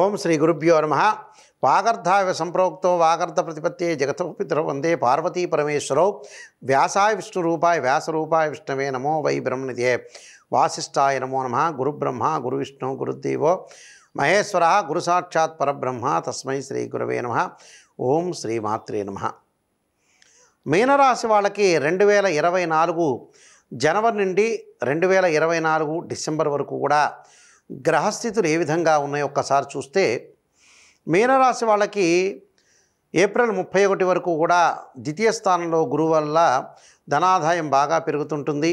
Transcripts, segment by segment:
ఓం శ్రీ గురుభ్యో నమ వాగర్ధావ సంప్రోక్తో వాగర్ధ ప్రతిపత్తే జగత్పితర వందే పార్వతీ పరమేశ్వరౌ వ్యాసాయ విష్ణు రూపాయ వ్యాసరూపాయ విష్ణవే నమో వై బ్రహ్మనిదే వాసిష్టాయ నమో నమ గురుబ్రహ్మ గురు విష్ణు గురుదేవో మహేశ్వర గురుసాక్షాత్ పరబ్రహ్మ తస్మై శ్రీ గురవే నమ ఓం శ్రీమాత్రే నమ మీనరాశి వాళ్ళకి రెండు వేల ఇరవై నాలుగు జనవరి నుండి రెండు వేల ఇరవై నాలుగు డిసెంబర్ వరకు కూడా గ్రహస్థితులు ఏ విధంగా ఉన్నాయో ఒక్కసారి చూస్తే మీనరాశి వాళ్ళకి ఏప్రిల్ ముప్పై ఒకటి వరకు కూడా ద్వితీయ స్థానంలో గురువు వల్ల ధనాదాయం బాగా పెరుగుతుంటుంది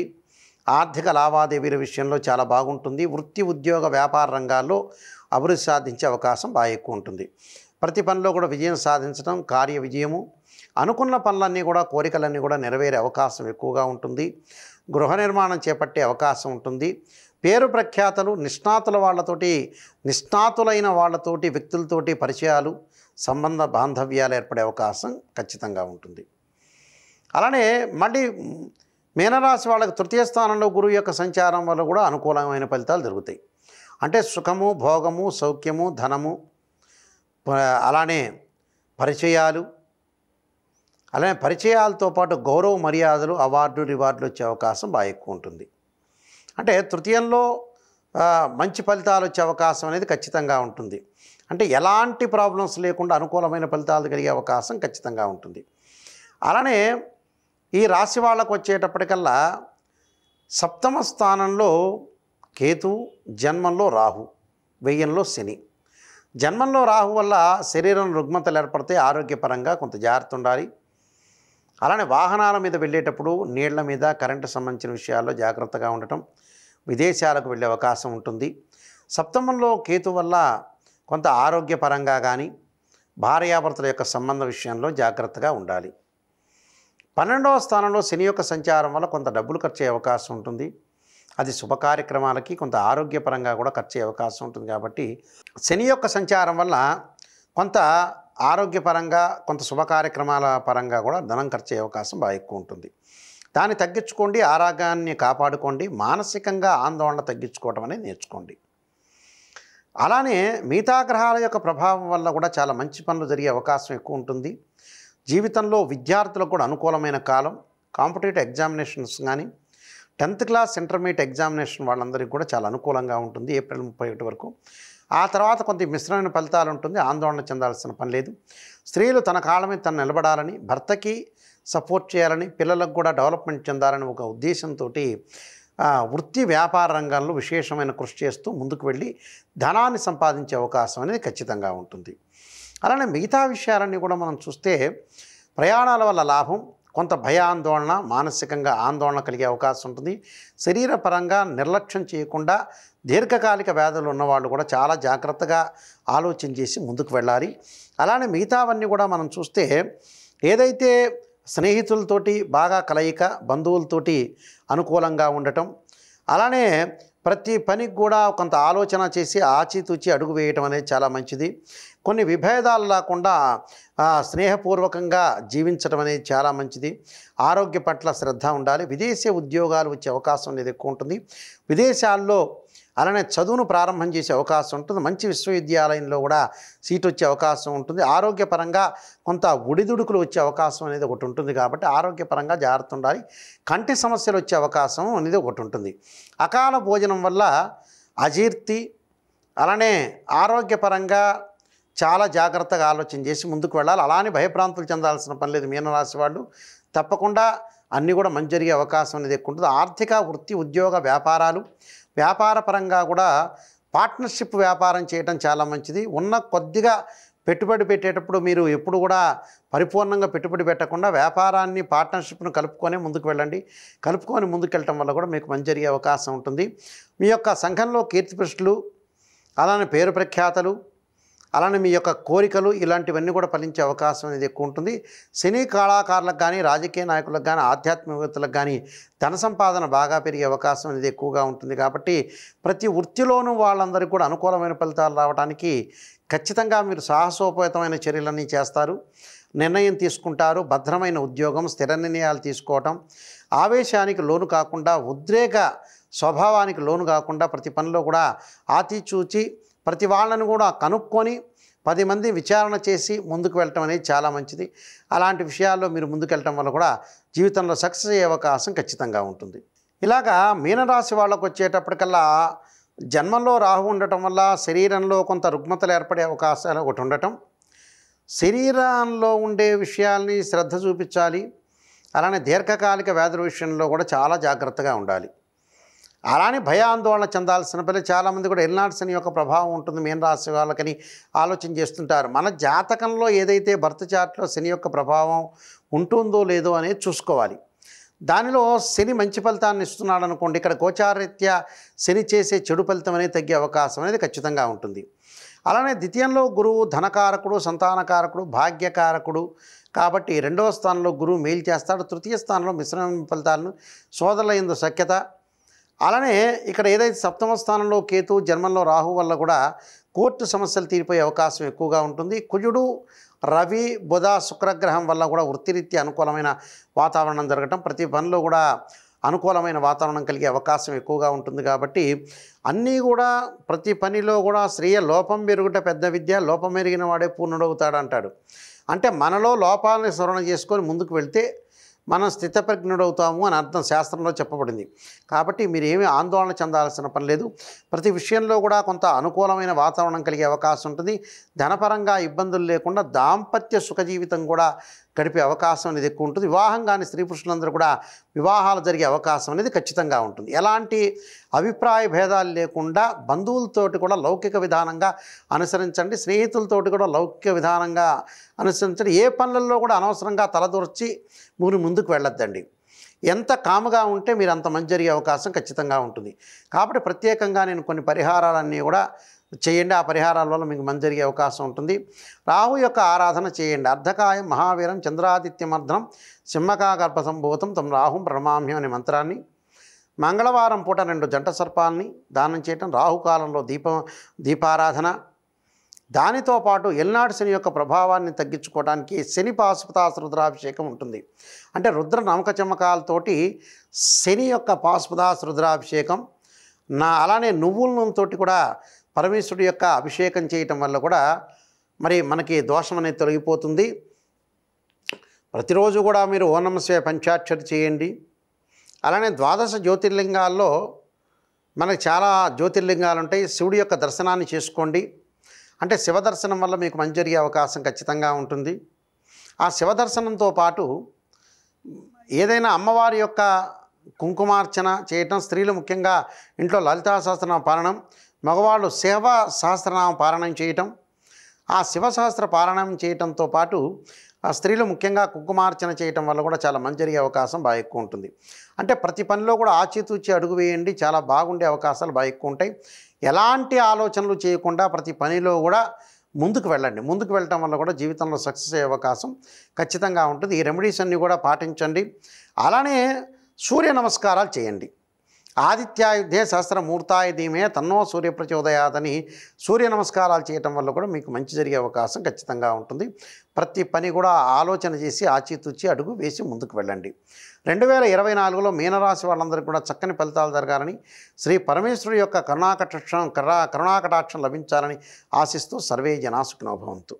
ఆర్థిక లావాదేవీల విషయంలో చాలా బాగుంటుంది వృత్తి ఉద్యోగ వ్యాపార రంగాల్లో అభివృద్ధి సాధించే అవకాశం బాగా ఎక్కువ ఉంటుంది ప్రతి పనిలో కూడా విజయం సాధించడం కార్య విజయము అనుకున్న పనులన్నీ కూడా కోరికలన్నీ కూడా నెరవేరే అవకాశం ఎక్కువగా ఉంటుంది గృహ నిర్మాణం చేపట్టే అవకాశం ఉంటుంది పేరు ప్రఖ్యాతలు నిష్ణాతుల వాళ్ళతోటి నిష్ణాతులైన వాళ్ళతోటి వ్యక్తులతోటి పరిచయాలు సంబంధ బాంధవ్యాలు ఏర్పడే అవకాశం ఖచ్చితంగా ఉంటుంది అలానే మళ్ళీ మీనరాశి వాళ్ళకి తృతీయ స్థానంలో గురువు యొక్క సంచారం వల్ల కూడా అనుకూలమైన ఫలితాలు దొరుకుతాయి అంటే సుఖము భోగము సౌఖ్యము ధనము అలానే పరిచయాలు అలానే పరిచయాలతో పాటు గౌరవ మర్యాదలు అవార్డు రివార్డులు వచ్చే అవకాశం బాగా ఎక్కువ ఉంటుంది అంటే తృతీయంలో మంచి ఫలితాలు వచ్చే అవకాశం అనేది ఖచ్చితంగా ఉంటుంది అంటే ఎలాంటి ప్రాబ్లమ్స్ లేకుండా అనుకూలమైన ఫలితాలు కలిగే అవకాశం ఖచ్చితంగా ఉంటుంది అలానే ఈ రాశి వాళ్ళకు వచ్చేటప్పటికల్లా సప్తమ స్థానంలో కేతు జన్మంలో రాహు వెయ్యంలో శని జన్మంలో రాహు వల్ల శరీరం రుగ్మతలు ఏర్పడితే ఆరోగ్యపరంగా కొంత జాగ్రత్త ఉండాలి అలానే వాహనాల మీద వెళ్ళేటప్పుడు నీళ్ల మీద కరెంటు సంబంధించిన విషయాల్లో జాగ్రత్తగా ఉండటం విదేశాలకు వెళ్ళే అవకాశం ఉంటుంది సప్తమంలో కేతు వల్ల కొంత ఆరోగ్యపరంగా కానీ భార్యాభర్తల యొక్క సంబంధ విషయంలో జాగ్రత్తగా ఉండాలి పన్నెండవ స్థానంలో శని యొక్క సంచారం వల్ల కొంత డబ్బులు ఖర్చు అవకాశం ఉంటుంది అది శుభ కార్యక్రమాలకి కొంత ఆరోగ్యపరంగా కూడా ఖర్చు అవకాశం ఉంటుంది కాబట్టి శని యొక్క సంచారం వల్ల కొంత ఆరోగ్యపరంగా కొంత శుభ కార్యక్రమాల పరంగా కూడా ధనం ఖర్చు అవకాశం బాగా ఎక్కువ ఉంటుంది దాన్ని తగ్గించుకోండి ఆరోగ్యాన్ని కాపాడుకోండి మానసికంగా ఆందోళన తగ్గించుకోవడం అనేది నేర్చుకోండి అలానే మిగతా గ్రహాల యొక్క ప్రభావం వల్ల కూడా చాలా మంచి పనులు జరిగే అవకాశం ఎక్కువ ఉంటుంది జీవితంలో విద్యార్థులకు కూడా అనుకూలమైన కాలం కాంపిటేటివ్ ఎగ్జామినేషన్స్ కానీ టెన్త్ క్లాస్ ఇంటర్మీడియట్ ఎగ్జామినేషన్ వాళ్ళందరికీ కూడా చాలా అనుకూలంగా ఉంటుంది ఏప్రిల్ ముప్పై ఒకటి వరకు ఆ తర్వాత కొంత మిశ్రమైన ఫలితాలు ఉంటుంది ఆందోళన చెందాల్సిన పని లేదు స్త్రీలు తన కాలమే తను నిలబడాలని భర్తకి సపోర్ట్ చేయాలని పిల్లలకు కూడా డెవలప్మెంట్ చెందాలని ఒక ఉద్దేశంతో వృత్తి వ్యాపార రంగంలో విశేషమైన కృషి చేస్తూ ముందుకు వెళ్ళి ధనాన్ని సంపాదించే అవకాశం అనేది ఖచ్చితంగా ఉంటుంది అలానే మిగతా విషయాలన్నీ కూడా మనం చూస్తే ప్రయాణాల వల్ల లాభం కొంత భయాందోళన మానసికంగా ఆందోళన కలిగే అవకాశం ఉంటుంది శరీరపరంగా నిర్లక్ష్యం చేయకుండా దీర్ఘకాలిక వ్యాధులు ఉన్నవాళ్ళు కూడా చాలా జాగ్రత్తగా ఆలోచన చేసి ముందుకు వెళ్ళాలి అలానే మిగతావన్నీ కూడా మనం చూస్తే ఏదైతే స్నేహితులతోటి బాగా కలయిక బంధువులతోటి అనుకూలంగా ఉండటం అలానే ప్రతి పనికి కూడా కొంత ఆలోచన చేసి ఆచితూచి అడుగు వేయటం అనేది చాలా మంచిది కొన్ని విభేదాలు లేకుండా స్నేహపూర్వకంగా జీవించడం అనేది చాలా మంచిది ఆరోగ్య పట్ల శ్రద్ధ ఉండాలి విదేశీ ఉద్యోగాలు వచ్చే అవకాశం అనేది ఎక్కువ ఉంటుంది విదేశాల్లో అలానే చదువును ప్రారంభం చేసే అవకాశం ఉంటుంది మంచి విశ్వవిద్యాలయంలో కూడా సీట్ వచ్చే అవకాశం ఉంటుంది ఆరోగ్యపరంగా కొంత ఒడిదుడుకులు వచ్చే అవకాశం అనేది ఒకటి ఉంటుంది కాబట్టి ఆరోగ్యపరంగా జాగ్రత్త ఉండాలి కంటి సమస్యలు వచ్చే అవకాశం అనేది ఒకటి ఉంటుంది అకాల భోజనం వల్ల అజీర్తి అలానే ఆరోగ్యపరంగా చాలా జాగ్రత్తగా ఆలోచన చేసి ముందుకు వెళ్ళాలి అలానే భయప్రాంతులు చెందాల్సిన పని లేదు మీనరాశి వాళ్ళు తప్పకుండా అన్నీ కూడా మంచి జరిగే అవకాశం అనేది ఎక్కువ ఉంటుంది ఆర్థిక వృత్తి ఉద్యోగ వ్యాపారాలు వ్యాపార పరంగా కూడా పార్ట్నర్షిప్ వ్యాపారం చేయడం చాలా మంచిది ఉన్న కొద్దిగా పెట్టుబడి పెట్టేటప్పుడు మీరు ఎప్పుడు కూడా పరిపూర్ణంగా పెట్టుబడి పెట్టకుండా వ్యాపారాన్ని పార్ట్నర్షిప్ను కలుపుకొని ముందుకు వెళ్ళండి కలుపుకొని ముందుకు వెళ్ళటం వల్ల కూడా మీకు మంచి జరిగే అవకాశం ఉంటుంది మీ యొక్క సంఘంలో కీర్తిపృష్టులు అలానే పేరు ప్రఖ్యాతలు అలానే మీ యొక్క కోరికలు ఇలాంటివన్నీ కూడా ఫలించే అవకాశం అనేది ఎక్కువ ఉంటుంది సినీ కళాకారులకు కానీ రాజకీయ నాయకులకు కానీ ఆధ్యాత్మికవేత్తలకు కానీ ధన సంపాదన బాగా పెరిగే అవకాశం అనేది ఎక్కువగా ఉంటుంది కాబట్టి ప్రతి వృత్తిలోనూ వాళ్ళందరికీ కూడా అనుకూలమైన ఫలితాలు రావడానికి ఖచ్చితంగా మీరు సాహసోపేతమైన చర్యలన్నీ చేస్తారు నిర్ణయం తీసుకుంటారు భద్రమైన ఉద్యోగం స్థిర నిర్ణయాలు తీసుకోవటం ఆవేశానికి లోను కాకుండా ఉద్రేక స్వభావానికి లోను కాకుండా ప్రతి పనిలో కూడా ఆతిచూచి ప్రతి వాళ్ళను కూడా కనుక్కొని పది మంది విచారణ చేసి ముందుకు వెళ్ళటం అనేది చాలా మంచిది అలాంటి విషయాల్లో మీరు ముందుకు వెళ్ళటం వల్ల కూడా జీవితంలో సక్సెస్ అయ్యే అవకాశం ఖచ్చితంగా ఉంటుంది ఇలాగా మీనరాశి వాళ్ళకు వచ్చేటప్పటికల్లా జన్మంలో రాహు ఉండటం వల్ల శరీరంలో కొంత రుగ్మతలు ఏర్పడే అవకాశాలు ఒకటి ఉండటం శరీరంలో ఉండే విషయాల్ని శ్రద్ధ చూపించాలి అలానే దీర్ఘకాలిక వ్యాధుల విషయంలో కూడా చాలా జాగ్రత్తగా ఉండాలి అలానే భయాందోళన చెందాల్సిన పిల్లలు చాలామంది కూడా శని యొక్క ప్రభావం ఉంటుంది మీన రాశి వాళ్ళకని ఆలోచన చేస్తుంటారు మన జాతకంలో ఏదైతే భర్త చాట్లో శని యొక్క ప్రభావం ఉంటుందో లేదో అనేది చూసుకోవాలి దానిలో శని మంచి ఫలితాన్ని ఇస్తున్నాడు అనుకోండి ఇక్కడ గోచారీత్య శని చేసే చెడు ఫలితం అనేది తగ్గే అవకాశం అనేది ఖచ్చితంగా ఉంటుంది అలానే ద్వితీయంలో గురువు ధనకారకుడు సంతానకారకుడు భాగ్యకారకుడు కాబట్టి రెండవ స్థానంలో గురువు మేలు చేస్తాడు తృతీయ స్థానంలో మిశ్రమ ఫలితాలను సోదరుల ఎందు సఖ్యత అలానే ఇక్కడ ఏదైతే సప్తమ స్థానంలో కేతు జన్మంలో రాహు వల్ల కూడా కోర్టు సమస్యలు తీరిపోయే అవకాశం ఎక్కువగా ఉంటుంది కుజుడు రవి బుధ శుక్రగ్రహం వల్ల కూడా వృత్తిరీత్యా అనుకూలమైన వాతావరణం జరగటం ప్రతి పనిలో కూడా అనుకూలమైన వాతావరణం కలిగే అవకాశం ఎక్కువగా ఉంటుంది కాబట్టి అన్నీ కూడా ప్రతి పనిలో కూడా స్త్రీయ లోపం పెరుగుట పెద్ద విద్య లోపం పెరిగిన వాడే పూర్ణుడవుతాడు అంటాడు అంటే మనలో లోపాలని స్మరణ చేసుకొని ముందుకు వెళ్తే మనం స్థితప్రజ్ఞుడవుతాము అని అర్థం శాస్త్రంలో చెప్పబడింది కాబట్టి మీరు ఏమీ ఆందోళన చెందాల్సిన పని లేదు ప్రతి విషయంలో కూడా కొంత అనుకూలమైన వాతావరణం కలిగే అవకాశం ఉంటుంది ధనపరంగా ఇబ్బందులు లేకుండా దాంపత్య సుఖ జీవితం కూడా గడిపే అవకాశం అనేది ఎక్కువ ఉంటుంది వివాహం కాని స్త్రీ పురుషులందరూ కూడా వివాహాలు జరిగే అవకాశం అనేది ఖచ్చితంగా ఉంటుంది ఎలాంటి అభిప్రాయ భేదాలు లేకుండా బంధువులతోటి కూడా లౌకిక విధానంగా అనుసరించండి స్నేహితులతోటి కూడా లౌకిక విధానంగా అనుసరించండి ఏ పనులలో కూడా అనవసరంగా తలదూర్చి మూరి ముందుకు వెళ్ళొద్దండి ఎంత కామగా ఉంటే మీరు అంత మంచి జరిగే అవకాశం ఖచ్చితంగా ఉంటుంది కాబట్టి ప్రత్యేకంగా నేను కొన్ని పరిహారాలన్నీ కూడా చేయండి ఆ పరిహారాల వల్ల మీకు మంచి జరిగే అవకాశం ఉంటుంది రాహు యొక్క ఆరాధన చేయండి అర్ధకాయం మహావీరం చంద్రాదిత్యమర్ధనం సింహకాగర్భ సంభూతం తమ రాహుం ప్రణమామ్యం అనే మంత్రాన్ని మంగళవారం పూట రెండు జంట సర్పాలని దానం చేయటం రాహుకాలంలో దీప దీపారాధన దానితో పాటు ఎల్నాడు శని యొక్క ప్రభావాన్ని తగ్గించుకోవడానికి శని పాశుపతాస రుద్రాభిషేకం ఉంటుంది అంటే రుద్ర నమక చమకాలతోటి శని యొక్క పాశుపతాస రుద్రాభిషేకం నా అలానే నువ్వుల నూనెతోటి కూడా పరమేశ్వరుడు యొక్క అభిషేకం చేయటం వల్ల కూడా మరి మనకి దోషం అనేది తొలగిపోతుంది ప్రతిరోజు కూడా మీరు ఓనమస్వే పంచాక్షరి చేయండి అలానే ద్వాదశ జ్యోతిర్లింగాల్లో మనకి చాలా జ్యోతిర్లింగాలు ఉంటాయి శివుడి యొక్క దర్శనాన్ని చేసుకోండి అంటే శివ దర్శనం వల్ల మీకు మంచి జరిగే అవకాశం ఖచ్చితంగా ఉంటుంది ఆ శివ దర్శనంతో పాటు ఏదైనా అమ్మవారి యొక్క కుంకుమార్చన చేయటం స్త్రీలు ముఖ్యంగా ఇంట్లో లలితాశాస్త్రం పాలనం మగవాళ్ళు శివ సహస్రనామ పారాయణం చేయటం ఆ శివసహస్ర పారాయణం చేయటంతో పాటు ఆ స్త్రీలు ముఖ్యంగా కుంకుమార్చన చేయటం వల్ల కూడా చాలా మంచి జరిగే అవకాశం బాగా ఎక్కువ ఉంటుంది అంటే ప్రతి పనిలో కూడా ఆచితూచి అడుగు వేయండి చాలా బాగుండే అవకాశాలు బాగా ఎక్కువ ఉంటాయి ఎలాంటి ఆలోచనలు చేయకుండా ప్రతి పనిలో కూడా ముందుకు వెళ్ళండి ముందుకు వెళ్ళటం వల్ల కూడా జీవితంలో సక్సెస్ అయ్యే అవకాశం ఖచ్చితంగా ఉంటుంది ఈ రెమెడీస్ అన్నీ కూడా పాటించండి అలానే సూర్య నమస్కారాలు చేయండి ఆదిత్యాయుద్ధే సహస్రమూర్తాయ ధీమే తన్నో సూర్యప్రచోదయాదని సూర్య నమస్కారాలు చేయటం వల్ల కూడా మీకు మంచి జరిగే అవకాశం ఖచ్చితంగా ఉంటుంది ప్రతి పని కూడా ఆలోచన చేసి ఆచితూచి అడుగు వేసి ముందుకు వెళ్ళండి రెండు వేల ఇరవై నాలుగులో మీనరాశి వాళ్ళందరికీ కూడా చక్కని ఫలితాలు జరగాలని శ్రీ పరమేశ్వరుడు యొక్క కరుణాకటాక్షం కరుణాకటాక్షం లభించాలని ఆశిస్తూ సర్వే జనాసుకునోభవంతు